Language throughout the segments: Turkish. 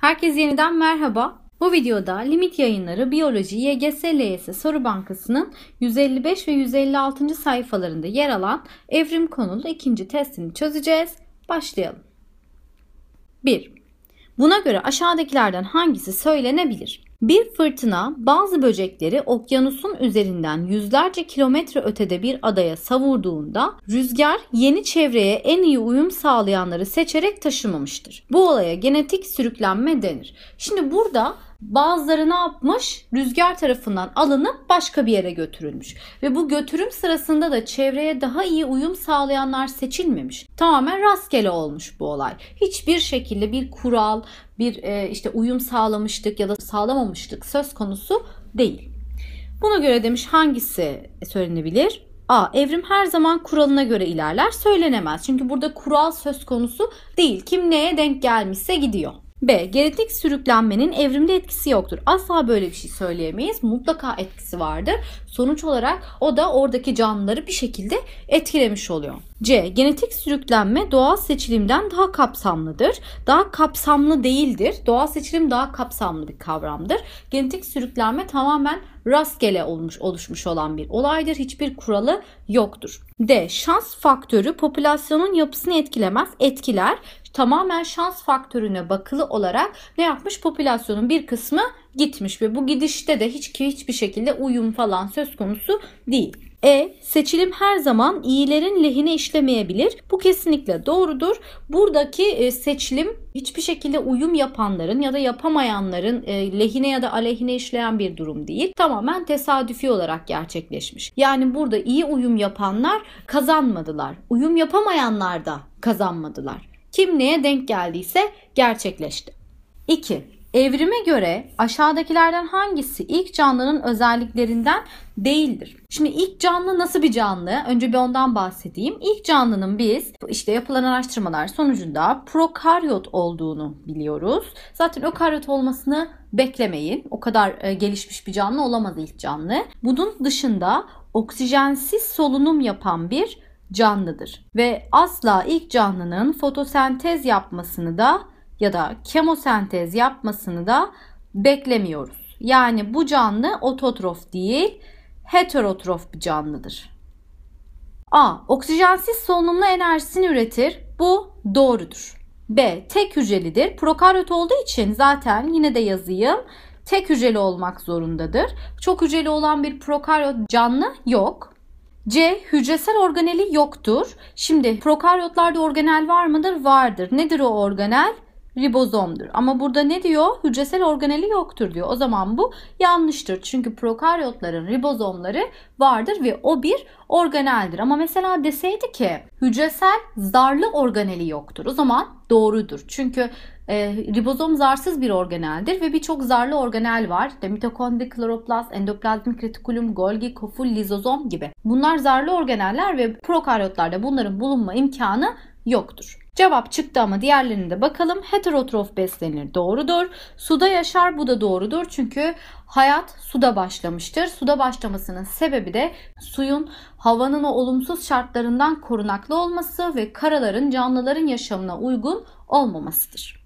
Herkese yeniden merhaba. Bu videoda limit yayınları biyoloji YGS LYS soru bankasının 155 ve 156. sayfalarında yer alan evrim konulu ikinci testini çözeceğiz. Başlayalım. 1. Buna göre aşağıdakilerden hangisi söylenebilir? Bir fırtına bazı böcekleri okyanusun üzerinden yüzlerce kilometre ötede bir adaya savurduğunda rüzgar yeni çevreye en iyi uyum sağlayanları seçerek taşımamıştır. Bu olaya genetik sürüklenme denir. Şimdi burada Bazıları ne yapmış? Rüzgar tarafından alınıp başka bir yere götürülmüş. Ve bu götürüm sırasında da çevreye daha iyi uyum sağlayanlar seçilmemiş. Tamamen rastgele olmuş bu olay. Hiçbir şekilde bir kural, bir e, işte uyum sağlamıştık ya da sağlamamıştık söz konusu değil. Buna göre demiş hangisi söylenebilir? A. Evrim her zaman kuralına göre ilerler söylenemez. Çünkü burada kural söz konusu değil. Kim neye denk gelmişse gidiyor. B. Genetik sürüklenmenin evrimde etkisi yoktur. Asla böyle bir şey söyleyemeyiz. Mutlaka etkisi vardır. Sonuç olarak o da oradaki canlıları bir şekilde etkilemiş oluyor. C. Genetik sürüklenme doğal seçilimden daha kapsamlıdır. Daha kapsamlı değildir. Doğal seçilim daha kapsamlı bir kavramdır. Genetik sürüklenme tamamen rastgele olmuş oluşmuş olan bir olaydır. Hiçbir kuralı yoktur. D. Şans faktörü popülasyonun yapısını etkilemez, etkiler tamamen şans faktörüne bakılı olarak ne yapmış? Popülasyonun bir kısmı gitmiş ve bu gidişte de hiç ki hiçbir şekilde uyum falan söz konusu değil. E seçilim her zaman iyilerin lehine işlemeyebilir. Bu kesinlikle doğrudur. Buradaki e, seçilim hiçbir şekilde uyum yapanların ya da yapamayanların e, lehine ya da aleyhine işleyen bir durum değil. Tamamen tesadüfi olarak gerçekleşmiş. Yani burada iyi uyum yapanlar kazanmadılar. Uyum yapamayanlar da kazanmadılar. Kim neye denk geldiyse gerçekleşti. 2. Evrime göre aşağıdakilerden hangisi ilk canlının özelliklerinden değildir? Şimdi ilk canlı nasıl bir canlı? Önce bir ondan bahsedeyim. İlk canlının biz işte yapılan araştırmalar sonucunda prokaryot olduğunu biliyoruz. Zaten ökaryot olmasını beklemeyin. O kadar e, gelişmiş bir canlı olamaz ilk canlı. Bunun dışında oksijensiz solunum yapan bir canlıdır ve asla ilk canlının fotosentez yapmasını da ya da kemosentez yapmasını da beklemiyoruz. Yani bu canlı ototrof değil, heterotrof bir canlıdır. A. Oksijensiz solunumlu enerjisini üretir. Bu doğrudur. B. Tek hücrelidir. Prokaryot olduğu için zaten yine de yazayım. Tek hücreli olmak zorundadır. Çok hücreli olan bir prokaryot canlı yok. C. Hücresel organeli yoktur. Şimdi prokaryotlarda organel var mıdır? Vardır. Nedir o organel? ribozomdur. Ama burada ne diyor? Hücresel organeli yoktur diyor. O zaman bu yanlıştır. Çünkü prokaryotların ribozomları vardır ve o bir organeldir. Ama mesela deseydi ki hücresel zarlı organeli yoktur. O zaman doğrudur. Çünkü e, ribozom zarsız bir organeldir ve birçok zarlı organel var. İşte mitokondri, kloroplast, endoplazmik retikulum, Golgi, koful, lizozom gibi. Bunlar zarlı organeller ve prokaryotlarda bunların bulunma imkanı yoktur. Cevap çıktı ama diğerlerine de bakalım. Heterotrof beslenir doğrudur. Suda yaşar bu da doğrudur. Çünkü hayat suda başlamıştır. Suda başlamasının sebebi de suyun havanın o olumsuz şartlarından korunaklı olması ve karaların canlıların yaşamına uygun olmamasıdır.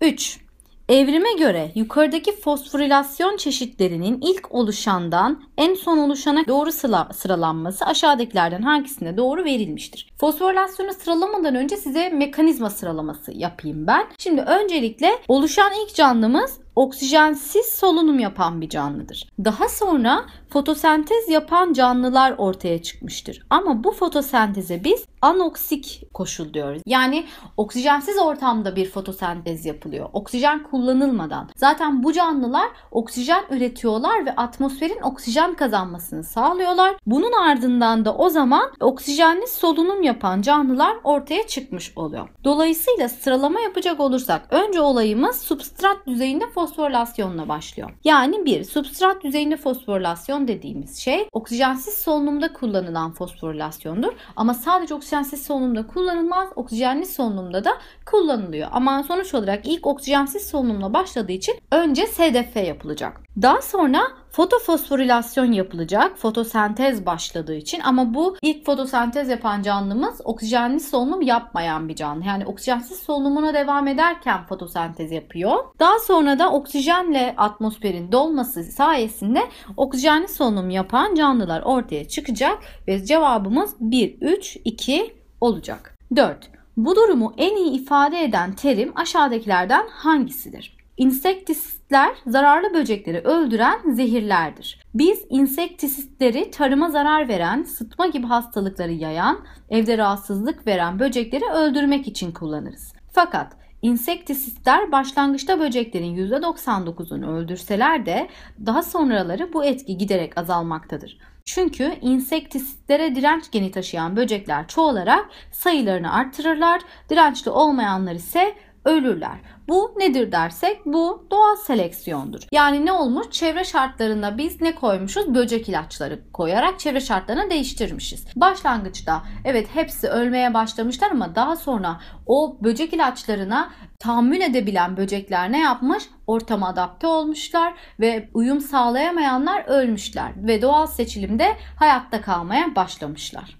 3. Evrime göre yukarıdaki fosforilasyon çeşitlerinin ilk oluşandan en son oluşana doğru sıra, sıralanması aşağıdakilerden hangisine doğru verilmiştir? Fosforilasyonu sıralamadan önce size mekanizma sıralaması yapayım ben. Şimdi öncelikle oluşan ilk canlımız oksijensiz solunum yapan bir canlıdır. Daha sonra fotosentez yapan canlılar ortaya çıkmıştır. Ama bu fotosenteze biz anoksik koşul diyoruz. Yani oksijensiz ortamda bir fotosentez yapılıyor. Oksijen kullanılmadan. Zaten bu canlılar oksijen üretiyorlar ve atmosferin oksijen kazanmasını sağlıyorlar. Bunun ardından da o zaman oksijenli solunum yapan canlılar ortaya çıkmış oluyor. Dolayısıyla sıralama yapacak olursak önce olayımız substrat düzeyinde fotosentez fosforilasyonla başlıyor. Yani bir substrat düzeyinde fosforilasyon dediğimiz şey oksijensiz solunumda kullanılan fosforilasyondur. Ama sadece oksijensiz solunumda kullanılmaz, oksijenli solunumda da kullanılıyor. Ama sonuç olarak ilk oksijensiz solunumla başladığı için önce SDF yapılacak. Daha sonra fotofosforilasyon yapılacak. Fotosentez başladığı için ama bu ilk fotosentez yapan canlımız oksijenli solunum yapmayan bir canlı. Yani oksijensiz solunumuna devam ederken fotosentez yapıyor. Daha sonra da oksijenle atmosferin dolması sayesinde oksijenli solunum yapan canlılar ortaya çıkacak ve cevabımız 1 3 2 olacak. 4. Bu durumu en iyi ifade eden terim aşağıdakilerden hangisidir? İnsektisitler zararlı böcekleri öldüren zehirlerdir. Biz insektisitleri tarıma zarar veren, sıtma gibi hastalıkları yayan, evde rahatsızlık veren böcekleri öldürmek için kullanırız. Fakat insektisitler başlangıçta böceklerin %99'unu öldürseler de daha sonraları bu etki giderek azalmaktadır. Çünkü insektisitlere direnç geni taşıyan böcekler çoğalarak sayılarını artırırlar, dirençli olmayanlar ise ölürler. Bu nedir dersek bu doğal seleksiyondur. Yani ne olmuş? Çevre şartlarına biz ne koymuşuz? Böcek ilaçları koyarak çevre şartlarını değiştirmişiz. Başlangıçta evet hepsi ölmeye başlamışlar ama daha sonra o böcek ilaçlarına tahammül edebilen böcekler ne yapmış? Ortama adapte olmuşlar ve uyum sağlayamayanlar ölmüşler ve doğal seçilimde hayatta kalmaya başlamışlar.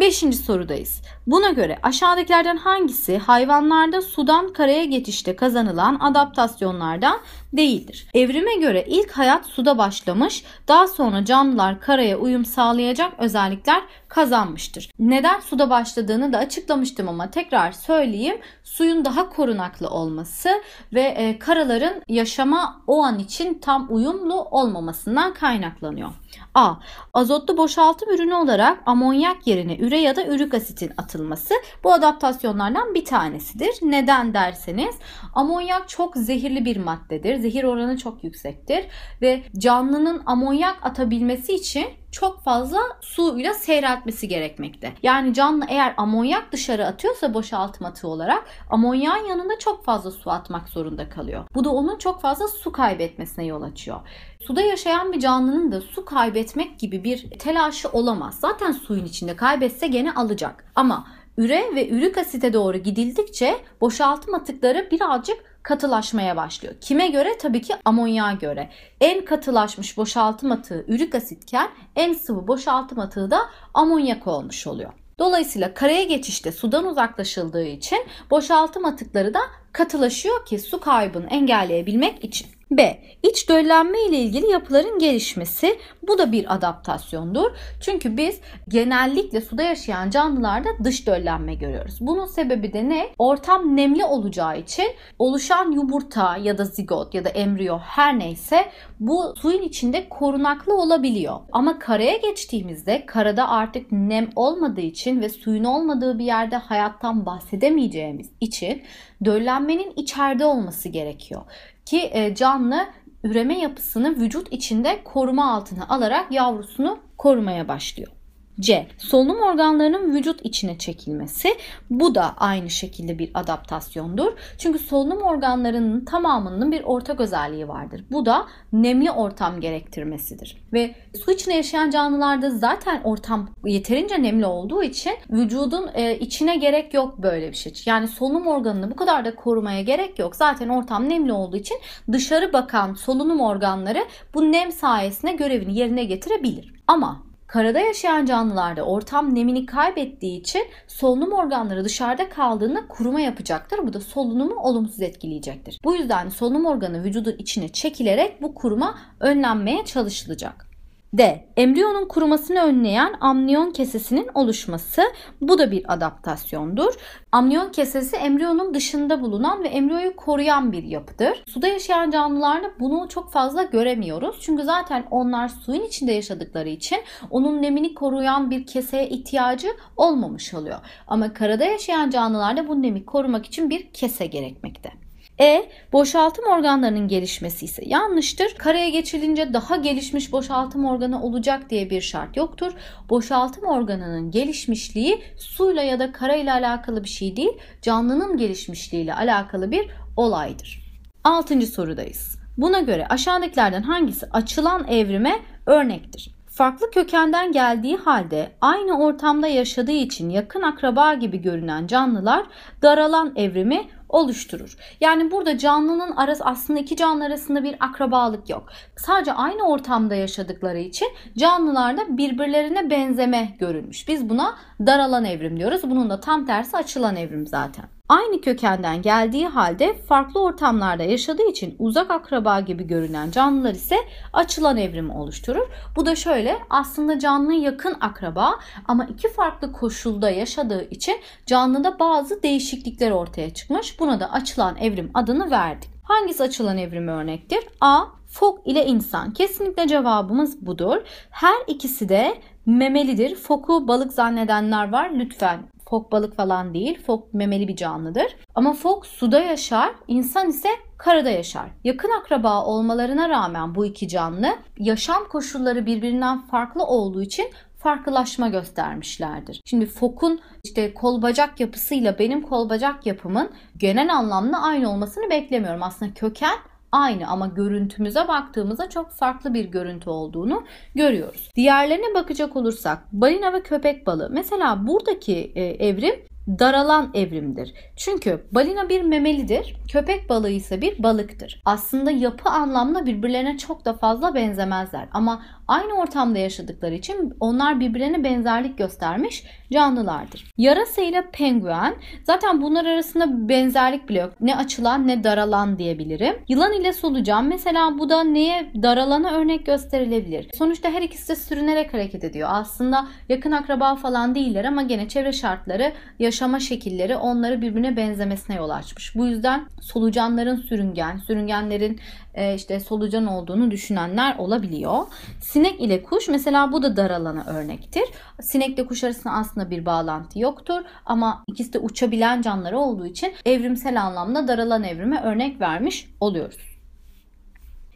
Beşinci sorudayız. Buna göre aşağıdakilerden hangisi hayvanlarda sudan karaya geçişte kazanılan adaptasyonlardan değildir? Evrime göre ilk hayat suda başlamış, daha sonra canlılar karaya uyum sağlayacak özellikler kazanmıştır. Neden suda başladığını da açıklamıştım ama tekrar söyleyeyim. Suyun daha korunaklı olması ve e, karaların yaşama o an için tam uyumlu olmamasından kaynaklanıyor. A. Azotlu boşaltım ürünü olarak amonyak yerine üre ya da ürük asitin atılması bu adaptasyonlardan bir tanesidir. Neden derseniz amonyak çok zehirli bir maddedir. Zehir oranı çok yüksektir ve canlının amonyak atabilmesi için çok fazla suyla seyreltmesi gerekmekte. Yani canlı eğer amonyak dışarı atıyorsa boşaltım atığı olarak amonyağın yanında çok fazla su atmak zorunda kalıyor. Bu da onun çok fazla su kaybetmesine yol açıyor. Suda yaşayan bir canlının da su kaybetmek gibi bir telaşı olamaz. Zaten suyun içinde kaybetse gene alacak. Ama üre ve ürik asite doğru gidildikçe boşaltım atıkları birazcık katılaşmaya başlıyor. Kime göre? Tabii ki amonyağa göre. En katılaşmış boşaltım atığı ürik asitken en sıvı boşaltım atığı da amonyak olmuş oluyor. Dolayısıyla karaya geçişte sudan uzaklaşıldığı için boşaltım atıkları da katılaşıyor ki su kaybını engelleyebilmek için. B. İç döllenme ile ilgili yapıların gelişmesi. Bu da bir adaptasyondur. Çünkü biz genellikle suda yaşayan canlılarda dış döllenme görüyoruz. Bunun sebebi de ne? Ortam nemli olacağı için oluşan yumurta ya da zigot ya da embriyo her neyse bu suyun içinde korunaklı olabiliyor. Ama karaya geçtiğimizde karada artık nem olmadığı için ve suyun olmadığı bir yerde hayattan bahsedemeyeceğimiz için döllenmenin içeride olması gerekiyor ki e, canlı üreme yapısını vücut içinde koruma altına alarak yavrusunu korumaya başlıyor. C. Solunum organlarının vücut içine çekilmesi. Bu da aynı şekilde bir adaptasyondur. Çünkü solunum organlarının tamamının bir ortak özelliği vardır. Bu da nemli ortam gerektirmesidir. Ve su içinde yaşayan canlılarda zaten ortam yeterince nemli olduğu için vücudun e, içine gerek yok böyle bir şey. Yani solunum organını bu kadar da korumaya gerek yok. Zaten ortam nemli olduğu için dışarı bakan solunum organları bu nem sayesinde görevini yerine getirebilir. Ama Karada yaşayan canlılarda ortam nemini kaybettiği için solunum organları dışarıda kaldığında kuruma yapacaktır. Bu da solunumu olumsuz etkileyecektir. Bu yüzden solunum organı vücudun içine çekilerek bu kuruma önlenmeye çalışılacak. D. Embriyonun kurumasını önleyen amniyon kesesinin oluşması. Bu da bir adaptasyondur. Amniyon kesesi embriyonun dışında bulunan ve embriyoyu koruyan bir yapıdır. Suda yaşayan canlılarda bunu çok fazla göremiyoruz. Çünkü zaten onlar suyun içinde yaşadıkları için onun nemini koruyan bir keseye ihtiyacı olmamış oluyor. Ama karada yaşayan canlılarda bu nemi korumak için bir kese gerekmekte. E. Boşaltım organlarının gelişmesi ise yanlıştır. Kareye geçilince daha gelişmiş boşaltım organı olacak diye bir şart yoktur. Boşaltım organının gelişmişliği suyla ya da karayla alakalı bir şey değil, canlının gelişmişliğiyle alakalı bir olaydır. 6. sorudayız. Buna göre aşağıdakilerden hangisi açılan evrime örnektir? Farklı kökenden geldiği halde aynı ortamda yaşadığı için yakın akraba gibi görünen canlılar daralan evrimi oluşturur. Yani burada canlının arası aslında iki canlı arasında bir akrabalık yok. Sadece aynı ortamda yaşadıkları için canlılarda birbirlerine benzeme görülmüş. Biz buna daralan evrim diyoruz. Bunun da tam tersi açılan evrim zaten aynı kökenden geldiği halde farklı ortamlarda yaşadığı için uzak akraba gibi görünen canlılar ise açılan evrimi oluşturur. Bu da şöyle aslında canlı yakın akraba ama iki farklı koşulda yaşadığı için canlıda bazı değişiklikler ortaya çıkmış. Buna da açılan evrim adını verdik. Hangisi açılan evrimi örnektir? A. Fok ile insan. Kesinlikle cevabımız budur. Her ikisi de memelidir. Foku balık zannedenler var. Lütfen Fok balık falan değil. Fok memeli bir canlıdır. Ama fok suda yaşar, insan ise karada yaşar. Yakın akraba olmalarına rağmen bu iki canlı yaşam koşulları birbirinden farklı olduğu için farklılaşma göstermişlerdir. Şimdi fokun işte kol bacak yapısıyla benim kol bacak yapımın genel anlamda aynı olmasını beklemiyorum. Aslında köken aynı ama görüntümüze baktığımızda çok farklı bir görüntü olduğunu görüyoruz. Diğerlerine bakacak olursak balina ve köpek balığı mesela buradaki e, evrim daralan evrimdir. Çünkü balina bir memelidir, köpek balığı ise bir balıktır. Aslında yapı anlamda birbirlerine çok da fazla benzemezler ama aynı ortamda yaşadıkları için onlar birbirlerine benzerlik göstermiş canlılardır. Yarasa ile penguen zaten bunlar arasında benzerlik bile yok. Ne açılan ne daralan diyebilirim. Yılan ile solucan mesela bu da neye daralana örnek gösterilebilir. Sonuçta her ikisi de sürünerek hareket ediyor. Aslında yakın akraba falan değiller ama gene çevre şartları, yaşama şekilleri onları birbirine benzemesine yol açmış. Bu yüzden solucanların sürüngen, sürüngenlerin e, işte solucan olduğunu düşünenler olabiliyor. Sinek ile kuş mesela bu da daralana örnektir. Sinekle kuş arasında aslında bir bağlantı yoktur ama ikisi de uçabilen canlılar olduğu için evrimsel anlamda daralan evrime örnek vermiş oluyoruz.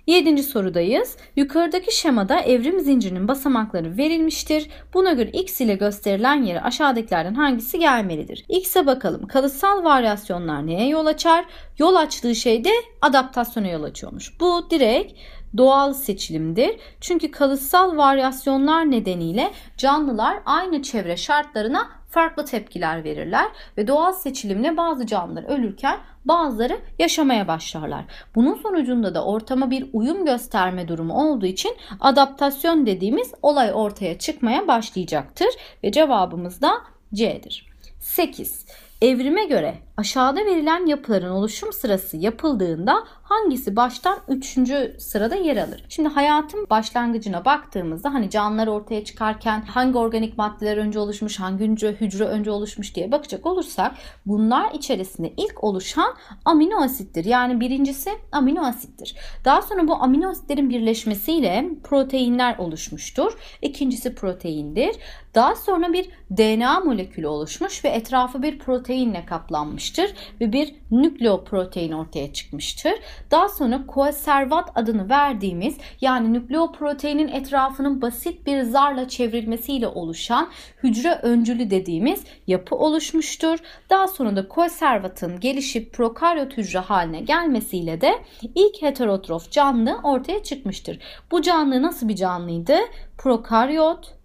Yedinci sorudayız. Yukarıdaki şemada evrim zincirinin basamakları verilmiştir. Buna göre x ile gösterilen yere aşağıdakilerden hangisi gelmelidir? X'e bakalım. Kalıtsal varyasyonlar neye yol açar? Yol açtığı şey de adaptasyona yol açıyormuş. Bu direkt doğal seçilimdir. Çünkü kalıtsal varyasyonlar nedeniyle canlılar aynı çevre şartlarına farklı tepkiler verirler ve doğal seçilimle bazı canlılar ölürken bazıları yaşamaya başlarlar. Bunun sonucunda da ortama bir uyum gösterme durumu olduğu için adaptasyon dediğimiz olay ortaya çıkmaya başlayacaktır ve cevabımız da C'dir. 8. Evrime göre aşağıda verilen yapıların oluşum sırası yapıldığında hangisi baştan 3. sırada yer alır? Şimdi hayatın başlangıcına baktığımızda hani canlılar ortaya çıkarken hangi organik maddeler önce oluşmuş, hangi hücre, hücre önce oluşmuş diye bakacak olursak bunlar içerisinde ilk oluşan amino asittir. Yani birincisi amino asittir. Daha sonra bu amino asitlerin birleşmesiyle proteinler oluşmuştur. İkincisi proteindir. Daha sonra bir DNA molekülü oluşmuş ve etrafı bir protein proteinle kaplanmıştır ve bir nükleoprotein ortaya çıkmıştır. Daha sonra koaservat adını verdiğimiz yani nükleoproteinin etrafının basit bir zarla çevrilmesiyle oluşan hücre öncülü dediğimiz yapı oluşmuştur. Daha sonra da koaservatın gelişip prokaryot hücre haline gelmesiyle de ilk heterotrof canlı ortaya çıkmıştır. Bu canlı nasıl bir canlıydı? Prokaryot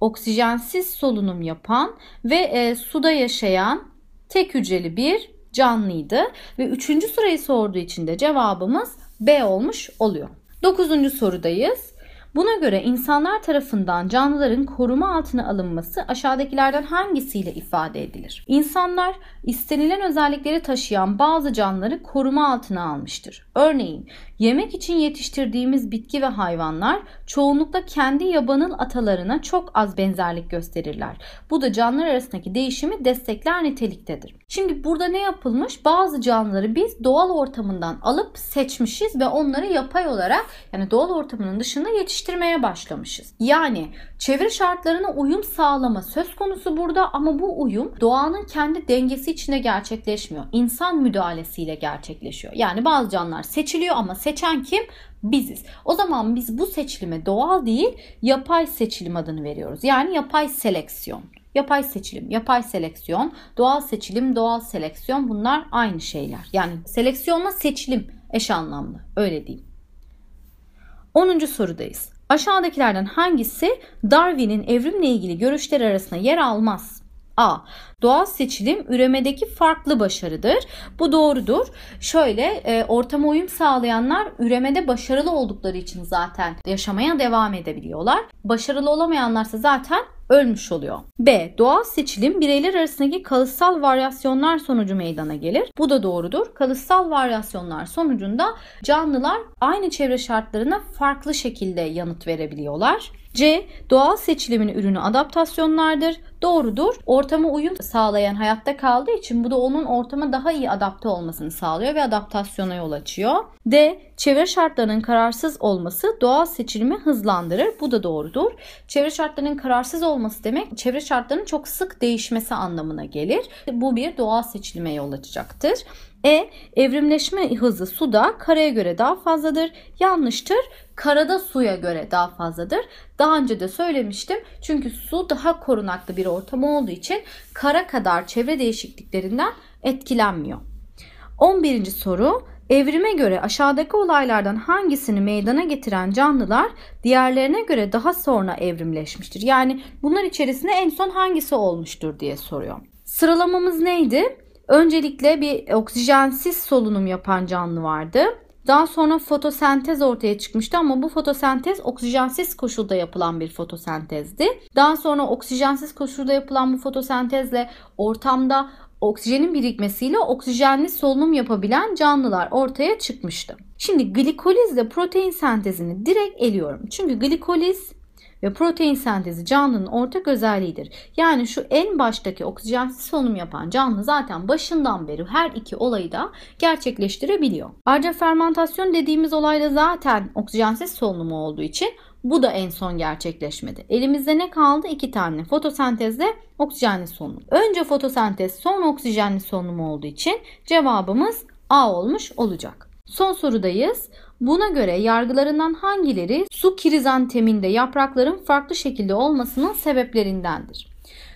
oksijensiz solunum yapan ve e, suda yaşayan tek hücreli bir canlıydı. Ve üçüncü sırayı sorduğu için de cevabımız B olmuş oluyor. Dokuzuncu sorudayız. Buna göre insanlar tarafından canlıların koruma altına alınması aşağıdakilerden hangisiyle ifade edilir? İnsanlar istenilen özellikleri taşıyan bazı canlıları koruma altına almıştır. Örneğin yemek için yetiştirdiğimiz bitki ve hayvanlar çoğunlukla kendi yabanıl atalarına çok az benzerlik gösterirler. Bu da canlılar arasındaki değişimi destekler niteliktedir. Şimdi burada ne yapılmış? Bazı canlıları biz doğal ortamından alıp seçmişiz ve onları yapay olarak yani doğal ortamının dışında yetiştirmişiz geliştirmeye başlamışız. Yani çevre şartlarına uyum sağlama söz konusu burada ama bu uyum doğanın kendi dengesi içinde gerçekleşmiyor. İnsan müdahalesiyle gerçekleşiyor. Yani bazı canlılar seçiliyor ama seçen kim? biziz. O zaman biz bu seçilime doğal değil yapay seçilim adını veriyoruz. Yani yapay seleksiyon. Yapay seçilim, yapay seleksiyon, doğal seçilim, doğal seleksiyon bunlar aynı şeyler. Yani seleksiyonla seçilim eş anlamlı öyle diyeyim. 10. sorudayız. Aşağıdakilerden hangisi Darwin'in evrimle ilgili görüşleri arasında yer almaz? A. Doğal seçilim üremedeki farklı başarıdır. Bu doğrudur. Şöyle e, ortama uyum sağlayanlar üremede başarılı oldukları için zaten yaşamaya devam edebiliyorlar. Başarılı olamayanlarsa zaten ölmüş oluyor. B. Doğal seçilim bireyler arasındaki kalıtsal varyasyonlar sonucu meydana gelir. Bu da doğrudur. Kalıtsal varyasyonlar sonucunda canlılar aynı çevre şartlarına farklı şekilde yanıt verebiliyorlar. C. Doğal seçilimin ürünü adaptasyonlardır. Doğrudur. Ortama uyum sağlayan hayatta kaldığı için bu da onun ortama daha iyi adapte olmasını sağlıyor ve adaptasyona yol açıyor. D. Çevre şartlarının kararsız olması doğal seçilimi hızlandırır. Bu da doğrudur. Çevre şartlarının kararsız olması demek çevre şartlarının çok sık değişmesi anlamına gelir. Bu bir doğal seçilime yol açacaktır. E. Evrimleşme hızı suda kareye göre daha fazladır. Yanlıştır karada suya göre daha fazladır. Daha önce de söylemiştim. Çünkü su daha korunaklı bir ortam olduğu için kara kadar çevre değişikliklerinden etkilenmiyor. 11. soru Evrime göre aşağıdaki olaylardan hangisini meydana getiren canlılar diğerlerine göre daha sonra evrimleşmiştir? Yani bunlar içerisinde en son hangisi olmuştur diye soruyor. Sıralamamız neydi? Öncelikle bir oksijensiz solunum yapan canlı vardı. Daha sonra fotosentez ortaya çıkmıştı ama bu fotosentez oksijensiz koşulda yapılan bir fotosentezdi. Daha sonra oksijensiz koşulda yapılan bu fotosentezle ortamda oksijenin birikmesiyle oksijenli solunum yapabilen canlılar ortaya çıkmıştı. Şimdi glikolizle protein sentezini direkt eliyorum. Çünkü glikoliz ve protein sentezi canlının ortak özelliğidir. Yani şu en baştaki oksijensiz solunum yapan canlı zaten başından beri her iki olayı da gerçekleştirebiliyor. Ayrıca fermentasyon dediğimiz olayda zaten oksijensiz solunumu olduğu için bu da en son gerçekleşmedi. Elimizde ne kaldı? İki tane fotosentezle oksijenli solunum. Önce fotosentez son oksijenli solunum olduğu için cevabımız A olmuş olacak. Son sorudayız. Buna göre yargılarından hangileri su krizanteminde yaprakların farklı şekilde olmasının sebeplerindendir?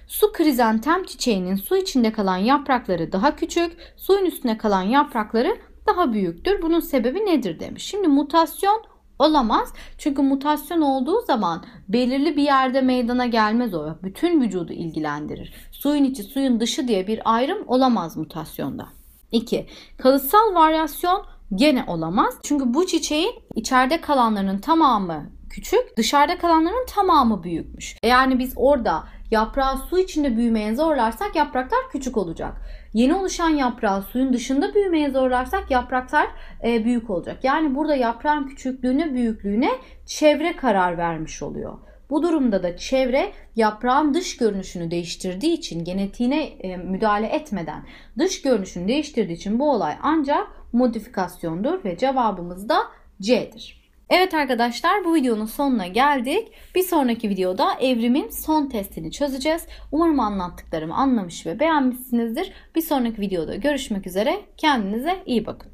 Su krizantem çiçeğinin su içinde kalan yaprakları daha küçük, suyun üstüne kalan yaprakları daha büyüktür. Bunun sebebi nedir demiş. Şimdi mutasyon olamaz. Çünkü mutasyon olduğu zaman belirli bir yerde meydana gelmez o. Bütün vücudu ilgilendirir. Suyun içi suyun dışı diye bir ayrım olamaz mutasyonda. 2. Kalıtsal varyasyon gene olamaz. Çünkü bu çiçeğin içeride kalanlarının tamamı küçük, dışarıda kalanların tamamı büyükmüş. E yani biz orada yaprağı su içinde büyümeye zorlarsak yapraklar küçük olacak. Yeni oluşan yaprağı suyun dışında büyümeye zorlarsak yapraklar e, büyük olacak. Yani burada yaprağın küçüklüğüne, büyüklüğüne çevre karar vermiş oluyor. Bu durumda da çevre yaprağın dış görünüşünü değiştirdiği için genetiğine e, müdahale etmeden dış görünüşünü değiştirdiği için bu olay ancak modifikasyondur ve cevabımız da C'dir. Evet arkadaşlar bu videonun sonuna geldik. Bir sonraki videoda evrimin son testini çözeceğiz. Umarım anlattıklarımı anlamış ve beğenmişsinizdir. Bir sonraki videoda görüşmek üzere. Kendinize iyi bakın.